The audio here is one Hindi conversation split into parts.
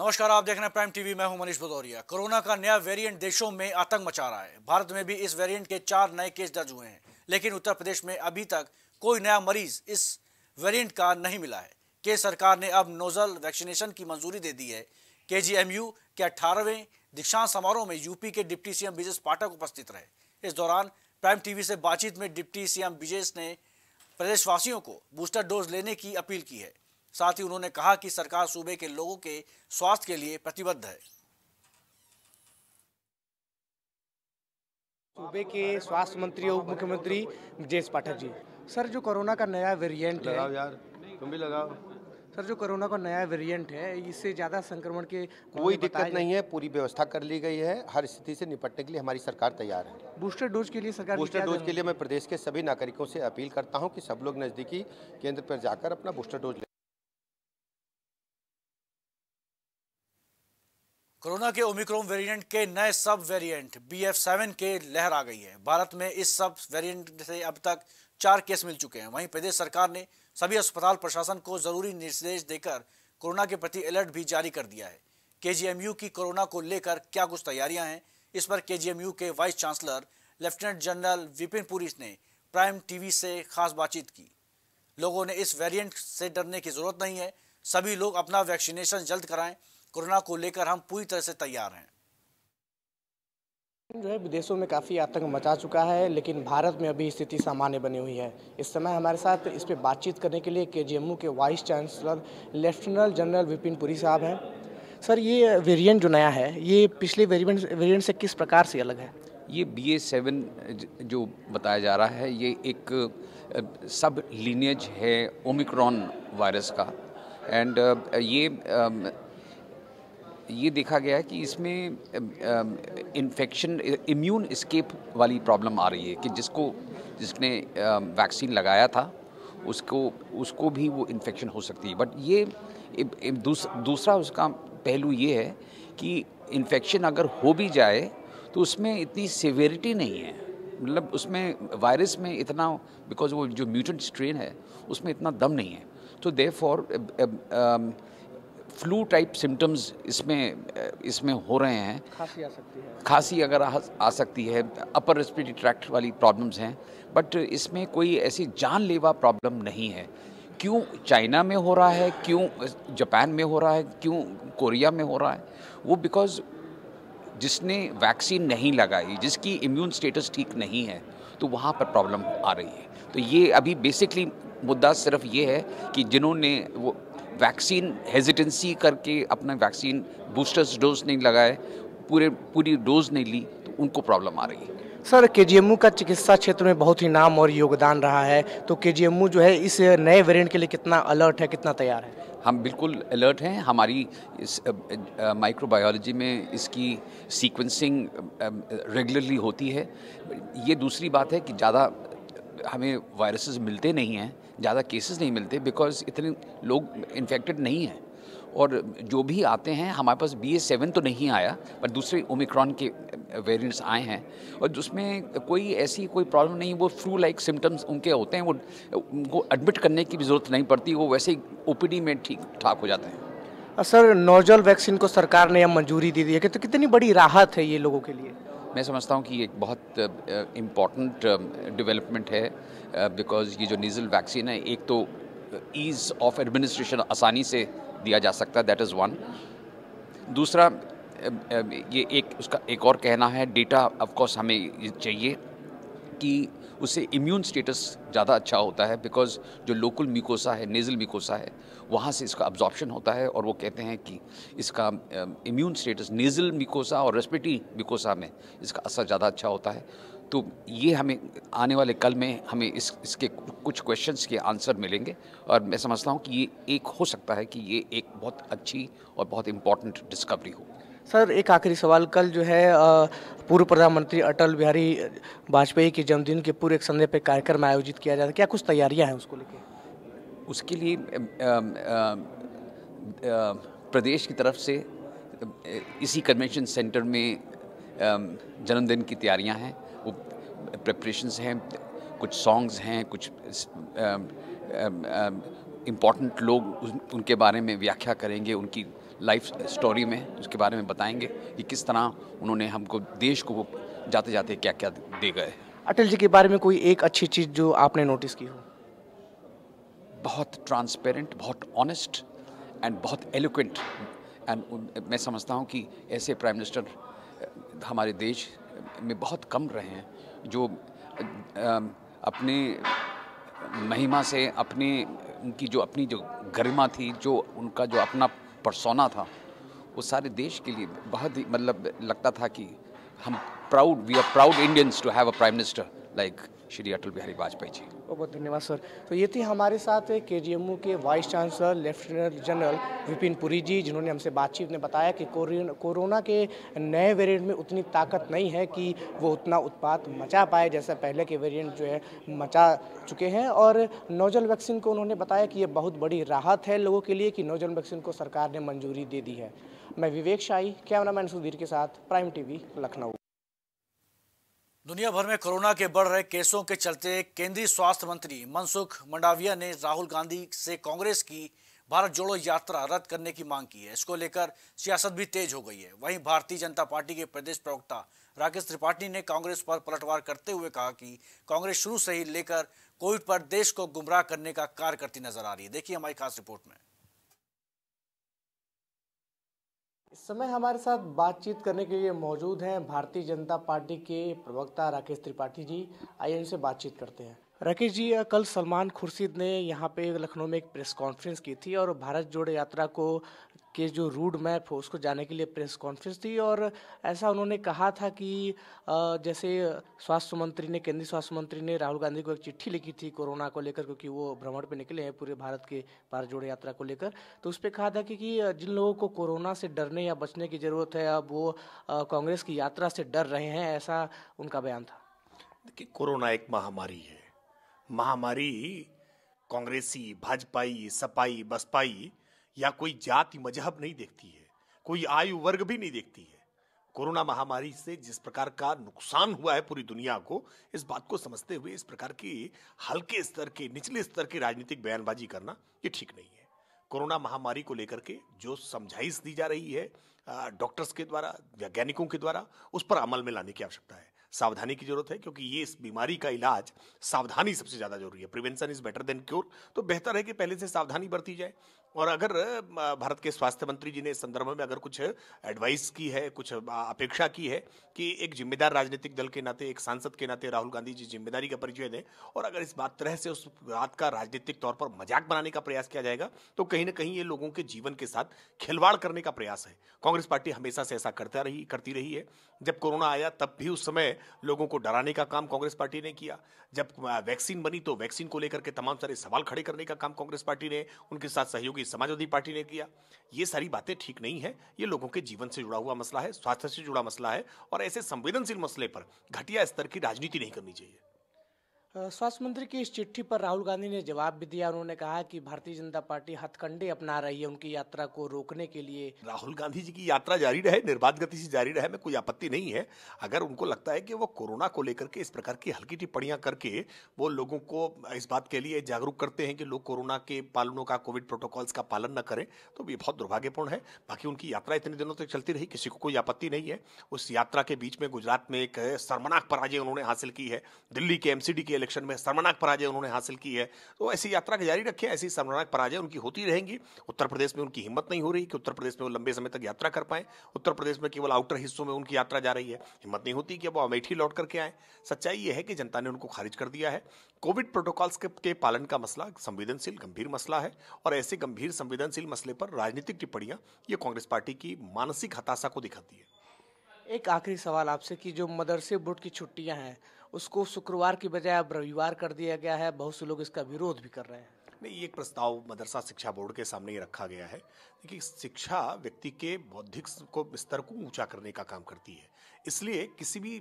नमस्कार आप देख रहे हैं प्राइम टीवी मैं हूं मनीष भदौरिया कोरोना का नया वेरिएंट देशों में आतंक मचा रहा है भारत में भी इस वेरिएंट के चार नए केस दर्ज हुए हैं लेकिन उत्तर प्रदेश में अभी तक कोई नया मरीज इस वेरिएंट का नहीं मिला है के सरकार ने अब नोजल वैक्सीनेशन की मंजूरी दे दी है के जी एम यू के अठारहवें दीक्षांत समारोह में यूपी के डिप्टी सीएम ब्रिजेश पाठक उपस्थित रहे इस दौरान प्राइम टीवी से बातचीत में डिप्टी सीएम ब्रिजेश ने प्रदेशवासियों को बूस्टर डोज लेने की अपील की है साथ ही उन्होंने कहा कि सरकार सूबे के लोगों के स्वास्थ्य के लिए प्रतिबद्ध है सूबे के स्वास्थ्य मंत्री और मुख्यमंत्री ब्रजेश पाठक जी सर जो कोरोना का नया वेरिएंट है यार तुम भी लगाओ सर जो कोरोना का नया वेरिएंट है इससे ज़्यादा संक्रमण के कोई दिक्कत नहीं है पूरी व्यवस्था कर ली गई है हर स्थिति से निपटने के लिए हमारी सरकार तैयार है बूस्टर डोज के लिए सरकार बूस्टर डोज के लिए मैं प्रदेश के सभी नागरिकों से अपील करता हूँ कि सब लोग नज़दीकी केंद्र पर जाकर अपना बूस्टर डोज कोरोना के ओमिक्रोन वेरिएंट के नए सब वेरिएंट बी एफ सेवन के लहर आ गई है भारत में इस सब वेरिएंट से अब तक चार केस मिल चुके हैं वहीं प्रदेश सरकार ने सभी अस्पताल प्रशासन को जरूरी निर्देश देकर कोरोना के प्रति अलर्ट भी जारी कर दिया है के की कोरोना को लेकर क्या कुछ तैयारियां हैं इस पर के के vice chancellor lieutenant general Vipin Puri ने प्राइम टीवी से खास बातचीत की लोगों ने इस वेरियंट से डरने की जरूरत नहीं है सभी लोग अपना वैक्सीनेशन जल्द कराएं कोरोना को लेकर हम पूरी तरह से तैयार हैं जो है विदेशों में काफ़ी आतंक मचा चुका है लेकिन भारत में अभी स्थिति सामान्य बनी हुई है इस समय हमारे साथ इस पर बातचीत करने के लिए के के vice chancellor lieutenant general Vipin Puri साहब हैं सर ये वेरिएंट जो नया है ये पिछले वेरिएंट वेरिएंट से किस प्रकार से अलग है ये बी ए सेवन जो बताया जा रहा है ये एक सब लीनेज है ओमिक्रॉन वायरस का एंड ये ये देखा गया है कि इसमें इन्फेक्शन इम्यून स्केप वाली प्रॉब्लम आ रही है कि जिसको जिसने वैक्सीन लगाया था उसको उसको भी वो इन्फेक्शन हो सकती है बट ये दूस, दूसरा उसका पहलू ये है कि इन्फेक्शन अगर हो भी जाए तो उसमें इतनी सिवेरिटी नहीं है मतलब उसमें वायरस में इतना बिकॉज वो जो म्यूटेंट स्ट्रेन है उसमें इतना दम नहीं है तो therefore flu type symptoms इसमें इसमें हो रहे हैं खांसी आ सकती है खांसी अगर आ, आ सकती है अपर रेस्पिरेटरी ट्रैक्ट वाली प्रॉब्लम्स हैं बट इसमें कोई ऐसी जानलेवा प्रॉब्लम नहीं है क्यों चाइना में हो रहा है क्यों जापान में हो रहा है क्यों कोरिया में हो रहा है वो बिकॉज जिसने वैक्सीन नहीं लगाई जिसकी इम्यून स्टेटस ठीक नहीं है तो वहाँ पर प्रॉब्लम आ रही है तो ये अभी बेसिकली मुद्दा सिर्फ ये है कि जिन्होंने वो वैक्सीन हेजिटेंसी करके अपना वैक्सीन बूस्टर्स डोज नहीं लगाए पूरे पूरी डोज नहीं ली तो उनको प्रॉब्लम आ रही है सर के का चिकित्सा क्षेत्र में बहुत ही नाम और योगदान रहा है तो के जो है इस नए वेरिएंट के लिए कितना अलर्ट है कितना तैयार है हम बिल्कुल अलर्ट हैं हमारी इस माइक्रोबायोलॉजी में इसकी सीक्वेंसिंग रेगुलरली होती है ये दूसरी बात है कि ज़्यादा हमें वायरसेस मिलते नहीं हैं ज़्यादा केसेस नहीं मिलते बिकॉज इतने लोग इन्फेक्टेड नहीं हैं और जो भी आते हैं हमारे पास बी ए सेवन तो नहीं आया पर दूसरे ओमिक्रॉन के वेरिएंट्स आए हैं और जिसमें कोई ऐसी कोई प्रॉब्लम नहीं वो फ्लू लाइक सिम्टम्स उनके होते हैं वो उनको एडमिट करने की भी ज़रूरत नहीं पड़ती वो वैसे ही ओपीडी में ठीक ठाक हो जाते हैं सर नोजल वैक्सीन को सरकार ने अब मंजूरी दे दी है कि तो कितनी बड़ी राहत है ये लोगों के लिए मैं समझता हूँ कि एक बहुत इम्पॉर्टेंट डेवलपमेंट है बिकॉज़ ये जो नीज़ल वैक्सीन है एक तो ईज़ ऑफ एडमिनिस्ट्रेशन आसानी से दिया जा सकता है दैट इज़ वन दूसरा ये एक उसका एक और कहना है डेटा ऑफ कोर्स हमें चाहिए कि उससे इम्यून स्टेटस ज़्यादा अच्छा होता है बिकॉज जो लोकल मिकोसा है नेज़ल मिकोसा है वहाँ से इसका ऑब्जॉर्प्शन होता है और वो कहते हैं कि इसका इम्यून स्टेटस नेज़ल मिकोसा और रेस्पिटी मिकोसा में इसका असर ज़्यादा अच्छा होता है तो ये हमें आने वाले कल में हमें इस इसके कुछ क्वेश्चंस के आंसर मिलेंगे और मैं समझता हूँ कि ये एक हो सकता है कि ये एक बहुत अच्छी और बहुत इम्पॉर्टेंट डिस्कवरी हो सर एक आखिरी सवाल कल जो है पूर्व प्रधानमंत्री अटल बिहारी वाजपेयी के जन्मदिन के पूरे एक संदेह पर कार्यक्रम आयोजित किया जाता है क्या कुछ तैयारियां हैं उसको लेके उसके लिए प्रदेश की तरफ से इसी कन्वेंशन सेंटर में जन्मदिन की तैयारियां हैं वो प्रेपरेशंस हैं कुछ सॉन्ग्स हैं कुछ इम्पॉर्टेंट लोग उनके बारे में व्याख्या करेंगे उनकी लाइफ स्टोरी में उसके बारे में बताएंगे कि किस तरह उन्होंने हमको देश को जाते जाते क्या क्या दे गए अटल जी के बारे में कोई एक अच्छी चीज़ जो आपने नोटिस की हो बहुत ट्रांसपेरेंट बहुत ऑनेस्ट एंड बहुत एलोक्वेंट एंड मैं समझता हूँ कि ऐसे प्राइम मिनिस्टर हमारे देश में बहुत कम रहे हैं जो अपने महिमा से अपने उनकी जो अपनी जो गरिमा थी जो उनका जो अपना परसोना था वो सारे देश के लिए बहुत ही मतलब लगता था कि हम proud we are proud Indians to have a prime minister like Shri Atal Bihari Vajpayee ji बहुत बहुत धन्यवाद सर तो ये थी हमारे साथ के के vice chancellor lieutenant general Vipin Puri ji जिन्होंने हमसे बातचीत में बताया कि कोरोना के नए वेरिएंट में उतनी ताकत नहीं है कि वो उतना उत्पाद मचा पाए जैसा पहले के वेरिएंट जो है मचा चुके हैं और नोजल वैक्सीन को उन्होंने बताया कि ये बहुत बड़ी राहत है लोगों के लिए कि नोजल वैक्सीन को सरकार ने मंजूरी दे दी है मैं विवेक शाही कैमरामैन सुधीर के साथ प्राइम टीवी लखनऊ दुनिया भर में कोरोना के बढ़ रहे केसों के चलते केंद्रीय स्वास्थ्य मंत्री मनसुख मंडाविया ने राहुल गांधी से कांग्रेस की भारत जोड़ो यात्रा रद्द करने की मांग की है इसको लेकर सियासत भी तेज हो गई है वहीं भारतीय जनता पार्टी के प्रदेश प्रवक्ता राकेश त्रिपाठी ने कांग्रेस पर पलटवार करते हुए कहा कि कांग्रेस शुरू से ही लेकर कोविड पर देश को गुमराह करने का कार्य करती नजर आ रही है देखिए हमारी खास रिपोर्ट में इस समय हमारे साथ बातचीत करने के लिए मौजूद हैं भारतीय जनता पार्टी के प्रवक्ता राकेश त्रिपाठी जी आइए उनसे बातचीत करते हैं राकेश जी कल सलमान खुर्शीद ने यहाँ पे लखनऊ में एक प्रेस कॉन्फ्रेंस की थी और भारत जोड़ो यात्रा को के जो रूट मैप हो उसको जाने के लिए प्रेस कॉन्फ्रेंस थी और ऐसा उन्होंने कहा था कि जैसे स्वास्थ्य मंत्री ने केंद्रीय स्वास्थ्य मंत्री ने राहुल गांधी को एक चिट्ठी लिखी थी कोरोना को लेकर क्योंकि वो भ्रमण पे निकले हैं पूरे भारत के भारत जोड़ो यात्रा को लेकर तो उस पर कहा था कि, कि जिन लोगों को कोरोना से डरने या बचने की ज़रूरत है अब वो कांग्रेस की यात्रा से डर रहे हैं ऐसा उनका बयान था देखिए कोरोना एक महामारी है महामारी कांग्रेसी भाजपाई सपाई बसपाई या कोई जाति मजहब नहीं देखती है कोई आयु वर्ग भी नहीं देखती है कोरोना महामारी से जिस प्रकार का नुकसान हुआ है पूरी दुनिया को इस बात को समझते हुए इस प्रकार की हल्के स्तर के निचले स्तर की राजनीतिक बयानबाजी करना ये ठीक नहीं है कोरोना महामारी को लेकर के जो समझाइश दी जा रही है डॉक्टर्स के द्वारा वैज्ञानिकों के द्वारा उस पर अमल में लाने की आवश्यकता है सावधानी की जरूरत है क्योंकि ये इस बीमारी का इलाज सावधानी सबसे ज़्यादा जरूरी है prevention is better than cure तो बेहतर है कि पहले से सावधानी बरती जाए और अगर भारत के स्वास्थ्य मंत्री जी ने इस संदर्भ में अगर कुछ एडवाइस की है कुछ अपेक्षा की है कि एक जिम्मेदार राजनीतिक दल के नाते एक सांसद के नाते राहुल गांधी जी जिम्मेदारी का परिचय दें और अगर इस बात तरह से उस बात का राजनीतिक तौर पर मजाक बनाने का प्रयास किया जाएगा तो कहीं ना कहीं ये लोगों के जीवन के साथ खिलवाड़ करने का प्रयास है कांग्रेस पार्टी हमेशा से ऐसा करता रही करती रही है जब कोरोना आया तब भी उस समय लोगों को डराने का काम कांग्रेस पार्टी ने किया जब वैक्सीन बनी तो वैक्सीन को लेकर के तमाम सारे सवाल खड़े करने का काम कांग्रेस पार्टी ने उनके साथ सहयोगी समाजवादी पार्टी ने किया ये सारी बातें ठीक नहीं है ये लोगों के जीवन से जुड़ा हुआ मसला है स्वास्थ्य से जुड़ा मसला है और ऐसे संवेदनशील मसले पर घटिया स्तर की राजनीति नहीं करनी चाहिए स्वास्थ्य मंत्री की इस चिट्ठी पर राहुल गांधी ने जवाब भी दिया उन्होंने कहा कि भारतीय जनता पार्टी हथकंडे अपना रही है उनकी यात्रा को रोकने के लिए राहुल गांधी जी की यात्रा जारी रहे निर्बाध गति से जारी रहे में कोई आपत्ति नहीं है अगर उनको लगता है कि वो कोरोना को लेकर के इस प्रकार की हल्की टिप्पणियां करके वो लोगों को इस बात के लिए जागरूक करते हैं कि लोग कोरोना के पालनों का कोविड प्रोटोकॉल्स का पालन न करें तो ये बहुत दुर्भाग्यपूर्ण है बाकी उनकी यात्रा इतने दिनों तक चलती रही किसी को कोई आपत्ति नहीं है उस यात्रा के बीच में गुजरात में एक शर्मनाक पराजय उन्होंने हासिल की है दिल्ली के एमसीडी के इलेक्शन में शर्मनाक पराजय उन्होंने हासिल की है तो ऐसी यात्रा के जारी रखे ऐसी शर्मनाक पराजय उनकी होती रहेंगी उत्तर प्रदेश में उनकी हिम्मत नहीं हो रही कि उत्तर प्रदेश में वो लंबे समय तक यात्रा कर पाएं उत्तर प्रदेश में केवल आउटर हिस्सों में उनकी यात्रा जा रही है हिम्मत नहीं होती कि अब वो अमेठी लौट करके आए सच्चाई ये है कि जनता ने उनको खारिज कर दिया है कोविड प्रोटोकॉल्स के पालन का मसला संवेदनशील गंभीर मसला है और ऐसे गंभीर संवेदनशील मसले पर राजनीतिक टिप्पणियां ये कांग्रेस पार्टी की मानसिक हताशा को दिखाती है एक आखिरी सवाल आपसे कि जो मदरसे बोर्ड की छुट्टियां हैं उसको शुक्रवार की बजाय अब रविवार कर दिया गया है बहुत से लोग इसका विरोध भी कर रहे हैं नहीं ये एक प्रस्ताव मदरसा शिक्षा बोर्ड के सामने ही रखा गया है देखिए शिक्षा व्यक्ति के बौद्धिक को स्तर को ऊंचा करने का काम करती है इसलिए किसी भी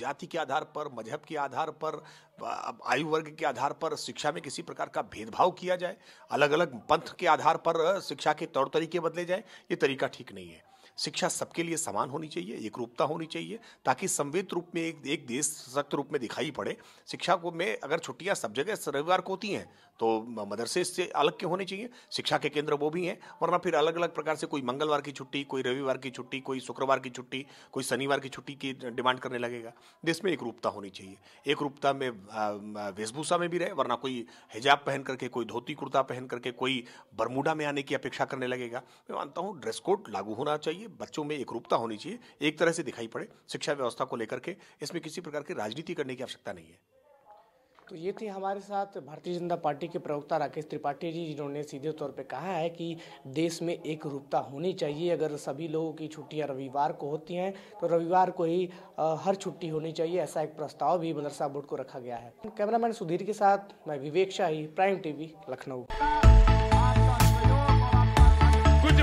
जाति के आधार पर मजहब के आधार पर आयु वर्ग के आधार पर शिक्षा में किसी प्रकार का भेदभाव किया जाए अलग अलग पंथ के आधार पर शिक्षा के तौर तरीके बदले जाए ये तरीका ठीक नहीं है शिक्षा सबके लिए समान होनी चाहिए एक रूपता होनी चाहिए ताकि संवेद रूप में एक एक देश सशक्त रूप में दिखाई पड़े शिक्षा को में अगर छुट्टियां सब जगह रविवार को होती हैं तो मदरसे से अलग के होने चाहिए शिक्षा के केंद्र वो भी हैं वरना फिर अलग अलग प्रकार से कोई मंगलवार की छुट्टी कोई रविवार की छुट्टी कोई शुक्रवार की छुट्टी कोई शनिवार की छुट्टी की डिमांड करने लगेगा देश में एक रूपता होनी चाहिए एक रूपता में वेशभूषा में भी रहे वरना कोई हिजाब पहन करके कोई धोती कुर्ता पहन करके कोई बरमूडा में आने की अपेक्षा करने लगेगा मैं मानता हूँ ड्रेस कोड लागू होना चाहिए चाहिए बच्चों में एक रूपता होनी चाहिए एक तरह से दिखाई पड़े शिक्षा व्यवस्था को लेकर के इसमें किसी प्रकार की राजनीति करने की आवश्यकता नहीं है तो ये थे हमारे साथ भारतीय जनता पार्टी के प्रवक्ता राकेश त्रिपाठी जी जिन्होंने सीधे तौर पे कहा है कि देश में एक रूपता होनी चाहिए अगर सभी लोगों की छुट्टियां रविवार को होती हैं तो रविवार को ही हर छुट्टी होनी चाहिए ऐसा एक प्रस्ताव भी मदरसा बोर्ड को रखा गया है कैमरामैन सुधीर के साथ मैं विवेक शाही प्राइम टीवी लखनऊ कुछ